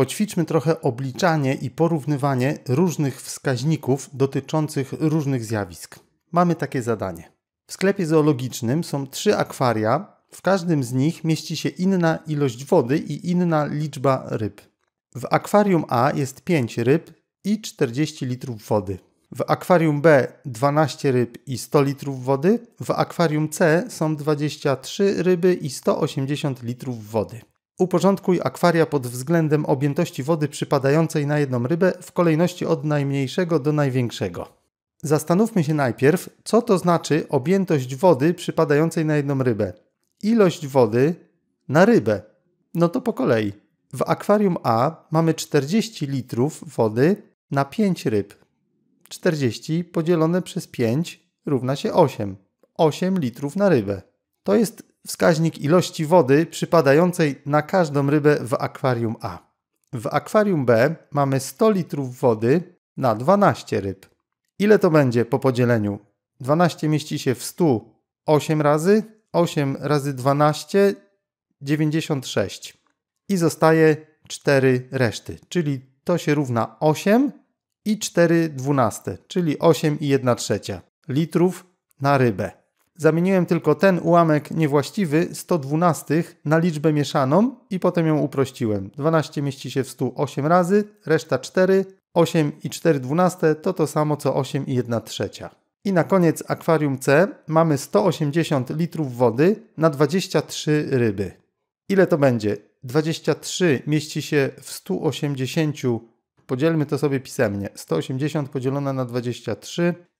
Poćwiczmy trochę obliczanie i porównywanie różnych wskaźników dotyczących różnych zjawisk. Mamy takie zadanie. W sklepie zoologicznym są trzy akwaria. W każdym z nich mieści się inna ilość wody i inna liczba ryb. W akwarium A jest 5 ryb i 40 litrów wody. W akwarium B 12 ryb i 100 litrów wody. W akwarium C są 23 ryby i 180 litrów wody. Uporządkuj akwaria pod względem objętości wody przypadającej na jedną rybę w kolejności od najmniejszego do największego. Zastanówmy się najpierw, co to znaczy objętość wody przypadającej na jedną rybę. Ilość wody na rybę. No to po kolei. W akwarium A mamy 40 litrów wody na 5 ryb. 40 podzielone przez 5 równa się 8. 8 litrów na rybę. To jest wskaźnik ilości wody przypadającej na każdą rybę w akwarium A. W akwarium B mamy 100 litrów wody na 12 ryb. Ile to będzie po podzieleniu? 12 mieści się w 100 8 razy, 8 razy 12 96 i zostaje 4 reszty, czyli to się równa 8 i 4 12 czyli 8 i 1 trzecia litrów na rybę. Zamieniłem tylko ten ułamek niewłaściwy 112 na liczbę mieszaną i potem ją uprościłem. 12 mieści się w 108 razy, reszta 4, 8 i 4 12 to to samo co 8 i 1 trzecia. I na koniec akwarium C mamy 180 litrów wody na 23 ryby. Ile to będzie? 23 mieści się w 180, podzielmy to sobie pisemnie, 180 podzielone na 23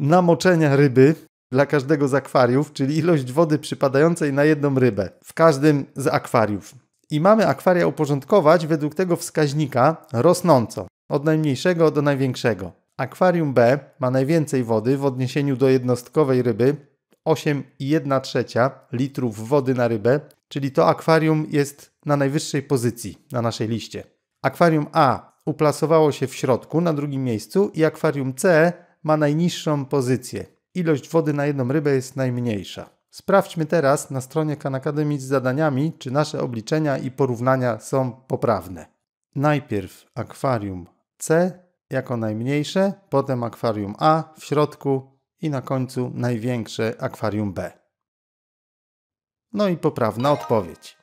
namoczenia ryby dla każdego z akwariów, czyli ilość wody przypadającej na jedną rybę w każdym z akwariów. I mamy akwaria uporządkować według tego wskaźnika rosnąco, od najmniejszego do największego. Akwarium B ma najwięcej wody w odniesieniu do jednostkowej ryby, 8,1 trzecia litrów wody na rybę, czyli to akwarium jest na najwyższej pozycji na naszej liście. Akwarium A uplasowało się w środku, na drugim miejscu i akwarium C ma najniższą pozycję. Ilość wody na jedną rybę jest najmniejsza. Sprawdźmy teraz na stronie Kanakademii z zadaniami, czy nasze obliczenia i porównania są poprawne. Najpierw akwarium C jako najmniejsze, potem akwarium A w środku i na końcu największe akwarium B. No i poprawna odpowiedź.